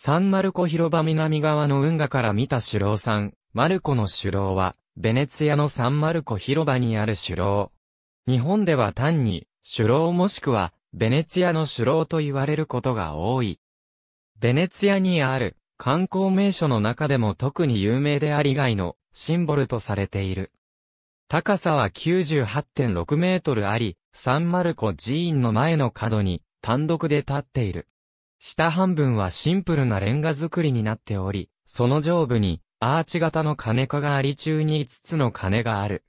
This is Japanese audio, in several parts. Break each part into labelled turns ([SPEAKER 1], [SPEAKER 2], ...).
[SPEAKER 1] サンマルコ広場南側の運河から見た首楼さん、マルコの首楼は、ベネツィアのサンマルコ広場にある首楼。日本では単に、首楼もしくは、ベネツィアの首楼と言われることが多い。ベネツィアにある、観光名所の中でも特に有名であり外の、シンボルとされている。高さは98.6メートルあり、サンマルコ寺院の前の角に、単独で立っている。下半分はシンプルなレンガ造りになっており、その上部にアーチ型の金貨があり中に5つの金がある。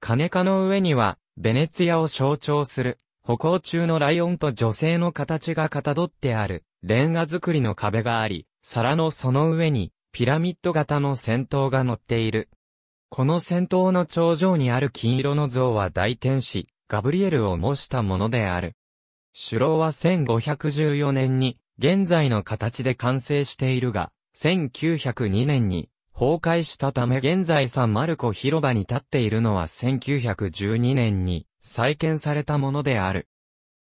[SPEAKER 1] 金貨の上には、ベネツィアを象徴する、歩行中のライオンと女性の形がかたどってある、レンガ造りの壁があり、皿のその上に、ピラミッド型の戦闘が乗っている。この戦闘の頂上にある金色の像は大天使、ガブリエルを模したものである。首楼は1514年に現在の形で完成しているが、1902年に崩壊したため現在サンマルコ広場に立っているのは1912年に再建されたものである。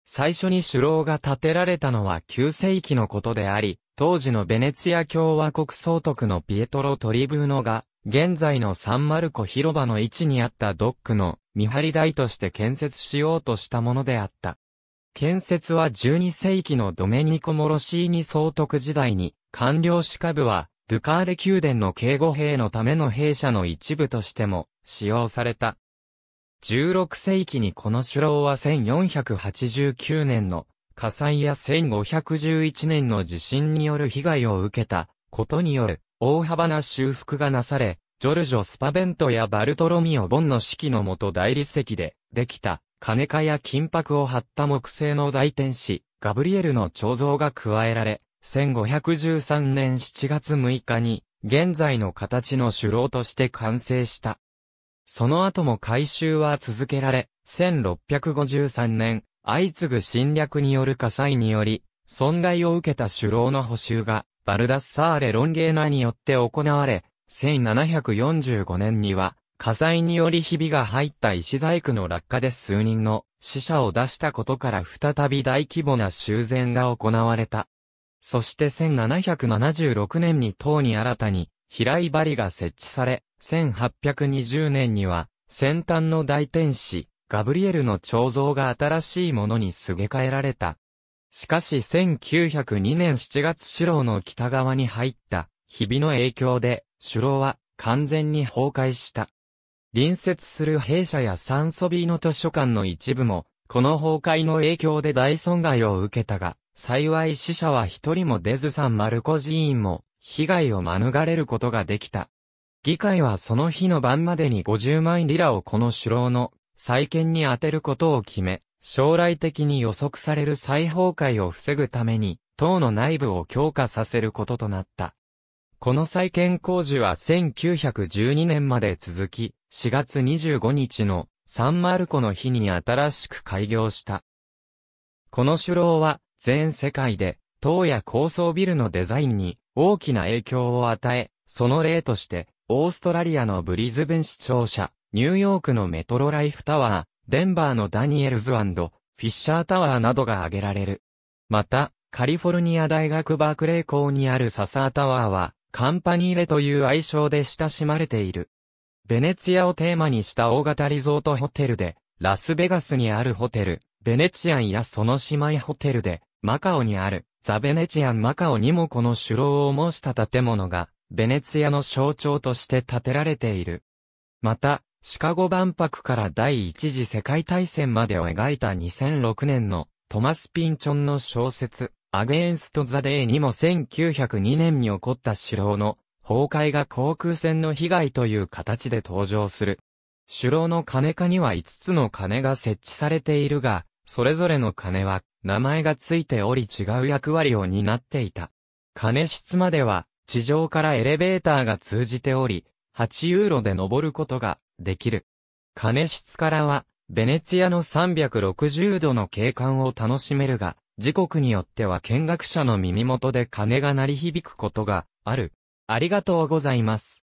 [SPEAKER 1] 最初に首楼が建てられたのは9世紀のことであり、当時のベネツィア共和国総督のピエトロ・トリブーノが、現在のサンマルコ広場の位置にあったドックの見張り台として建設しようとしたものであった。建設は12世紀のドメニコ・モロシーニ総督時代に、官僚歯下部は、ドゥカーレ宮殿の警護兵のための兵舎の一部としても使用された。16世紀にこの首楼は1489年の火災や1511年の地震による被害を受けたことによる大幅な修復がなされ、ジョルジョ・スパベントやバルトロミオ・ボンの指揮のもと大理石でできた金貨や金箔を貼った木製の大天使、ガブリエルの彫像が加えられ、1513年7月6日に、現在の形の首楼として完成した。その後も改修は続けられ、1653年、相次ぐ侵略による火災により、損害を受けた首楼の補修が、バルダッサーレ・ロンゲーナによって行われ、1745年には、火災によりひびが入った石細工の落下で数人の死者を出したことから再び大規模な修繕が行われた。そして1776年に塔に新たに平井針が設置され、1820年には先端の大天使、ガブリエルの彫像が新しいものにすげ替えられた。しかし1902年7月首楼の北側に入った、ひびの影響で、首楼は完全に崩壊した。隣接する弊社やサンソビーの図書館の一部も、この崩壊の影響で大損害を受けたが、幸い死者は一人も出ずサンマルコ寺院も、被害を免れることができた。議会はその日の晩までに50万リラをこの首脳の再建に充てることを決め、将来的に予測される再崩壊を防ぐために、党の内部を強化させることとなった。この再建工事は1912年まで続き、4月25日のサンマルコの日に新しく開業した。この首楼は全世界で塔や高層ビルのデザインに大きな影響を与え、その例としてオーストラリアのブリズベン市庁舎、ニューヨークのメトロライフタワー、デンバーのダニエルズフィッシャータワーなどが挙げられる。また、カリフォルニア大学バークレー校にあるササータワーは、カンパニーレという愛称で親しまれている。ベネツィアをテーマにした大型リゾートホテルで、ラスベガスにあるホテル、ベネチアンやその姉妹ホテルで、マカオにある、ザ・ベネチアン・マカオにもこの首楼を模した建物が、ベネツィアの象徴として建てられている。また、シカゴ万博から第一次世界大戦までを描いた2006年のトマス・ピンチョンの小説、アゲンスト・ザ・デーにも1902年に起こった首の崩壊が航空船の被害という形で登場する。首脳の金貨には5つの鐘が設置されているが、それぞれの鐘は名前がついており違う役割を担っていた。金室までは地上からエレベーターが通じており、8ユーロで登ることができる。金室からはベネツィアの360度の景観を楽しめるが、時刻によっては見学者の耳元で鐘が鳴り響くことがある。ありがとうございます。